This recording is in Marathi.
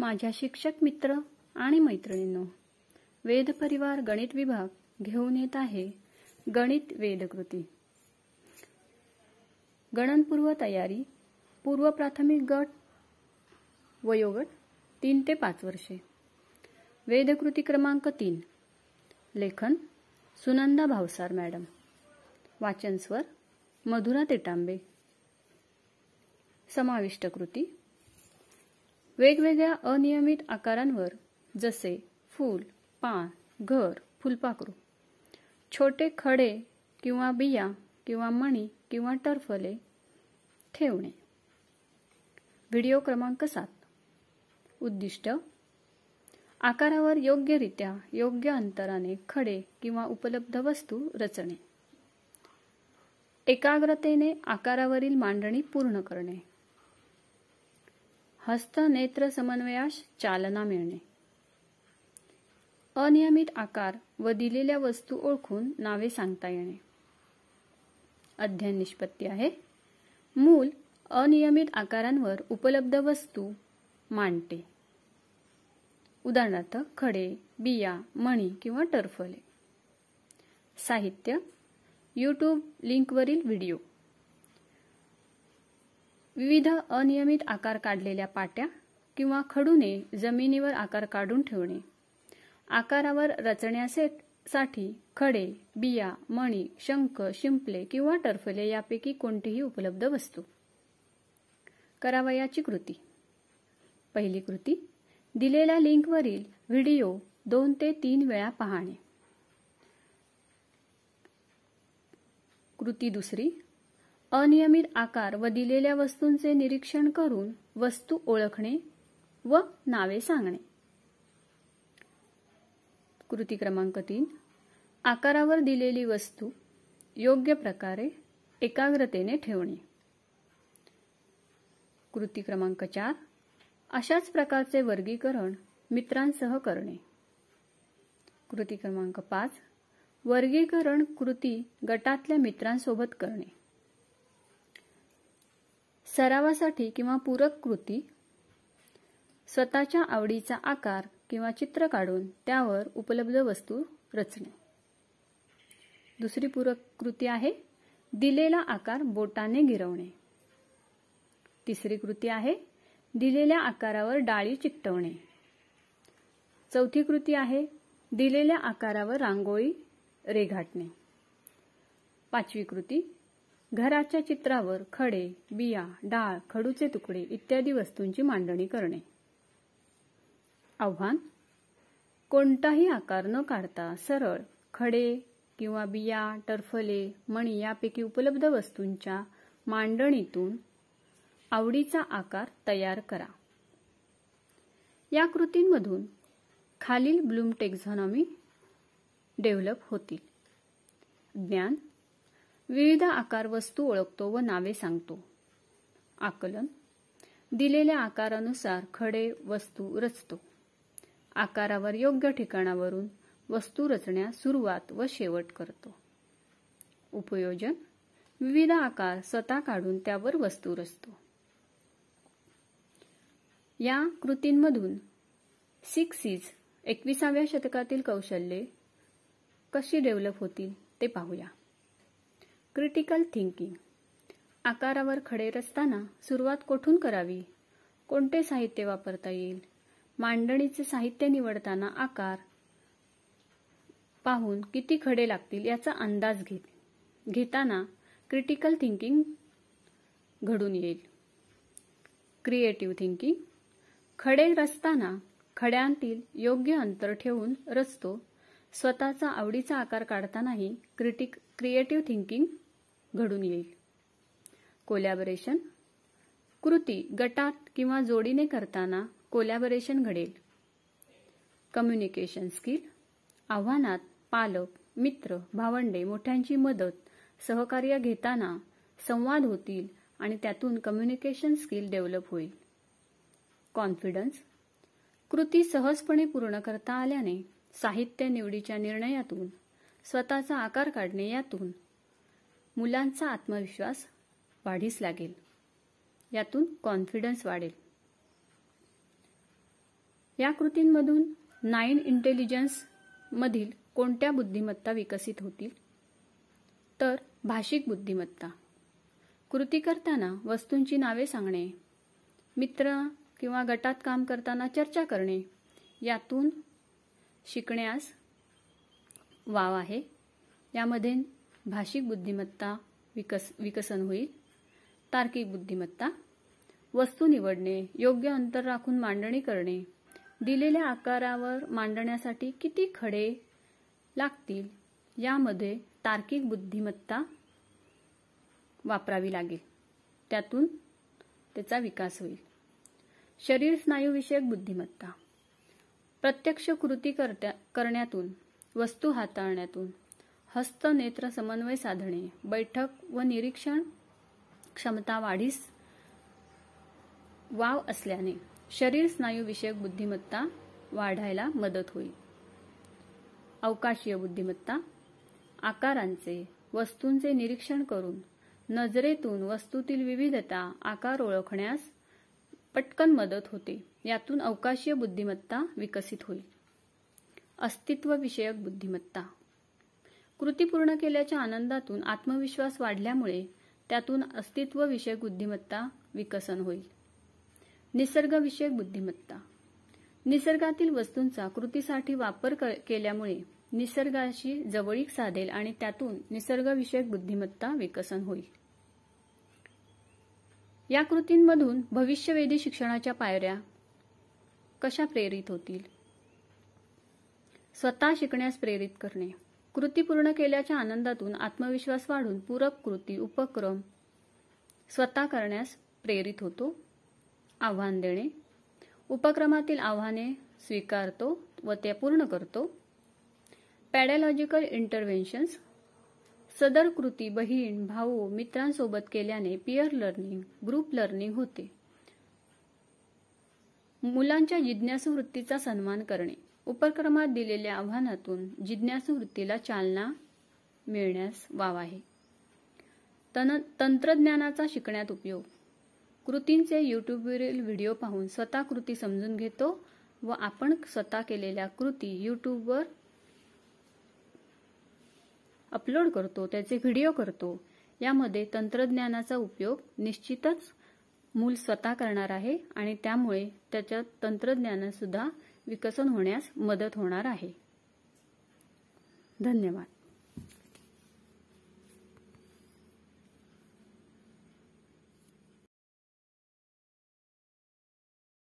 माझ्या शिक्षक मित्र आणि मैत्रिणींनो वेद परिवार गणित विभाग घेऊन येत आहे गणित वेदकृती गणनपूर्व तयारी पूर्व प्राथमिक गट वयोगट तीन ते पाच वर्षे वेदकृती क्रमांक तीन लेखन सुनंदा भावसार मॅडम वाचनस्वर मधुरा तेटांबे समाविष्ट कृती वेगवेगळ्या अनियमित आकारांवर जसे फूल पान घर फुलपाखरू छोटे खडे किंवा बिया किंवा मणी किंवा टरफले ठेवणे व्हिडिओ क्रमांक सात उद्दिष्ट आकारावर योग्यरित्या योग्य अंतराने खडे किंवा उपलब्ध वस्तू रचणे एकाग्रतेने आकारावरील मांडणी पूर्ण करणे हस्त नेत्र समन्वयास चालना मिळणे अनियमित आकार व दिलेल्या वस्तू ओळखून नावे सांगता येणे अध्ययन निष्पत्ती आहे मूल अनियमित आकारांवर उपलब्ध वस्तू मांडते उदाहरणार्थ खडे बिया मणी किंवा टर्फले साहित्य यूट्यूब लिंकवरील व्हिडिओ विविध अनियमित आकार काढलेल्या पाट्या किंवा खडूने जमिनीवर आकार काढून ठेवणे आकारावर रचण्यासाठी खडे बिया मणी शंख शिंपले किंवा टर्फले यापैकी कोणतीही उपलब्ध वस्तू करावयाची कृती पहिली कृती दिलेल्या लिंकवरील व्हिडिओ दोन ते तीन वेळा पाहणे कृती दुसरी अनियमित आकार व दिलेल्या वस्तूंचे निरीक्षण करून वस्तू ओळखणे व नावे सांगणे कृती क्रमांक तीन आकारावर दिलेली वस्तू योग्य प्रकारे एकाग्रतेने ठेवणे कृती क्रमांक चार अशाच प्रकारचे वर्गीकरण मित्रांसह करणे कृती क्रमांक पाच वर्गीकरण कृती गटातल्या मित्रांसोबत करणे सरावासाठी किंवा पूरक कृती स्वतःच्या आवडीचा आकार किंवा चित्र काढून त्यावर उपलब्ध वस्तू रचणे दुसरी पूरक कृती आहे दिलेला आकार बोटाने गिरवणे तिसरी कृती आहे दिलेल्या आकारावर डाळी चिकटवणे चौथी कृती आहे दिलेल्या आकारावर रांगोळी रेघाटणे पाचवी कृती घराच्या चित्रावर खडे बिया डाळ खडूचे तुकडे इत्यादी वस्तूंची मांडणी करणे आव्हान कोणताही आकार न काढता सरळ खडे किंवा बिया टरफले मणी यापैकी उपलब्ध वस्तूंच्या मांडणीतून आवडीचा आकार तयार करा या कृतींमधून खालील ब्लूम टेक्झॉनॉमी डेव्हलप होतील ज्ञान विविध आकार वस्तू ओळखतो व नावे सांगतो आकलन दिलेल्या आकारानुसार खडे वस्तू रचतो आकारावर योग्य ठिकाणावरून वस्तू रचण्यास सुरुवात व शेवट करतो उपयोजन विविध आकार स्वतः काढून त्यावर वस्तू रचतो या कृतींमधून सिक्स सीज एकविसाव्या शतकातील कौशल्ये कशी डेव्हलप होतील ते पाहूया क्रिटिकल थिंकिंग आकारावर खडे रचताना सुरुवात कोठून करावी कोणते साहित्य वापरता येईल मांडणीचे साहित्य निवडताना आकार पाहून किती खडे लागतील याचा अंदाज घेत घेताना क्रिटिकल थिंकिंग घडून येईल क्रिएटिव्ह थिंकिंग खडे रचताना खड्यांतील योग्य अंतर ठेवून रचतो स्वतःचा आवडीचा आकार काढतानाही क्रिटिक क्रिएटिव्ह थिंकिंग घडून येईल कोलॅबरेशन कृती गटात किंवा जोडीने करताना कोलॅबरेशन घडेल कम्युनिकेशन स्किल आव्हानात पालक मित्र भावंडे मोठ्यांची मदत सहकार्य घेताना संवाद होतील आणि त्यातून कम्युनिकेशन स्किल डेव्हलप होईल कॉन्फिडन्स कृती सहजपणे पूर्ण करता आल्याने साहित्य निवडीच्या निर्णयातून स्वतःचा आकार काढणे यातून मुलांचा आत्मविश्वास वाढीस लागेल यातून कॉन्फिडन्स वाढेल या कृतींमधून नाईन इंटेलिजन्समधील कोणत्या बुद्धिमत्ता विकसित होतील तर भाषिक बुद्धिमत्ता कृती करताना वस्तूंची नावे सांगणे मित्र किंवा गटात काम करताना चर्चा करणे यातून शिकण्यास वाव आहे यामध्ये भाषिक बुद्धिमत्ता विकस विकसन होईल तार्किक बुद्धिमत्ता वस्तू निवडणे योग्य अंतर राखून मांडणी करणे दिलेल्या आकारावर मांडण्यासाठी किती खडे लागतील यामध्ये तार्किक बुद्धिमत्ता वापरावी लागेल त्यातून त्याचा विकास होईल शरीर स्नायूविषयक बुद्धिमत्ता प्रत्यक्ष कृती करत्या करण्यातून वस्तू हाताळण्यातून हस्त नेत्र समन्वय साधणे बैठक व निरीक्षण क्षमता वाढीस वाव असल्याने शरीर स्नायू विषयक बुद्धिमत्ता वाढायला मदत होईल अवकाशीय बुद्धिमत्ता आकारांचे वस्तूंचे निरीक्षण करून नजरेतून वस्तूतील विविधता आकार ओळखण्यास पटकन मदत होते यातून अवकाशीय बुद्धिमत्ता विकसित होईल अस्तित्वविषयक बुद्धिमत्ता कृती पूर्ण केल्याच्या आनंदातून आत्मविश्वास वाढल्यामुळे त्यातून अस्तित्वविषयक बुद्धिमत्ता विकसन होईल निसर्गविषयक बुद्धिमत्ता निसर्गातील वस्तूंचा कृतीसाठी वापर केल्यामुळे निसर्गाशी जवळीक साधेल आणि त्यातून निसर्गविषयक बुद्धिमत्ता विकसन होईल या कृतींमधून भविष्यवेधी शिक्षणाच्या पायऱ्या कशा प्रेरित होतील स्वतः शिकण्यास प्रेरित करणे कृती पूर्ण केल्याच्या आनंदातून आत्मविश्वास वाढून पूरक कृती उपक्रम स्वतः करण्यास प्रेरित होतो आव्हान देणे उपक्रमातील आव्हाने स्वीकारतो व ते पूर्ण करतो पॅडॅलॉजिकल इंटरव्हेन्शन्स सदर कृती बहीण भाऊ मित्रांसोबत केल्याने पियर लर्निंग ग्रुप लर्निंग होते मुलांच्या जिज्ञासू वृत्तीचा सन्मान करणे उपक्रमात दिलेल्या आव्हानातून जिज्ञासू वृत्तीला चालना मिळण्यास वाव आहे तन तंत्रज्ञानाचा शिकण्यात उपयोग कृतींचे युट्यूबवरील व्हिडिओ पाहून स्वतः कृती समजून घेतो व आपण स्वतः केलेल्या कृती युट्यूबवर अपलोड करतो त्याचे व्हिडिओ करतो यामध्ये तंत्रज्ञानाचा उपयोग निश्चितच मूल स्वतः करणार आहे आणि त्यामुळे त्याच्या तंत्रज्ञानासुद्धा विकसन होण्यास मदत होणार आहे धन्यवाद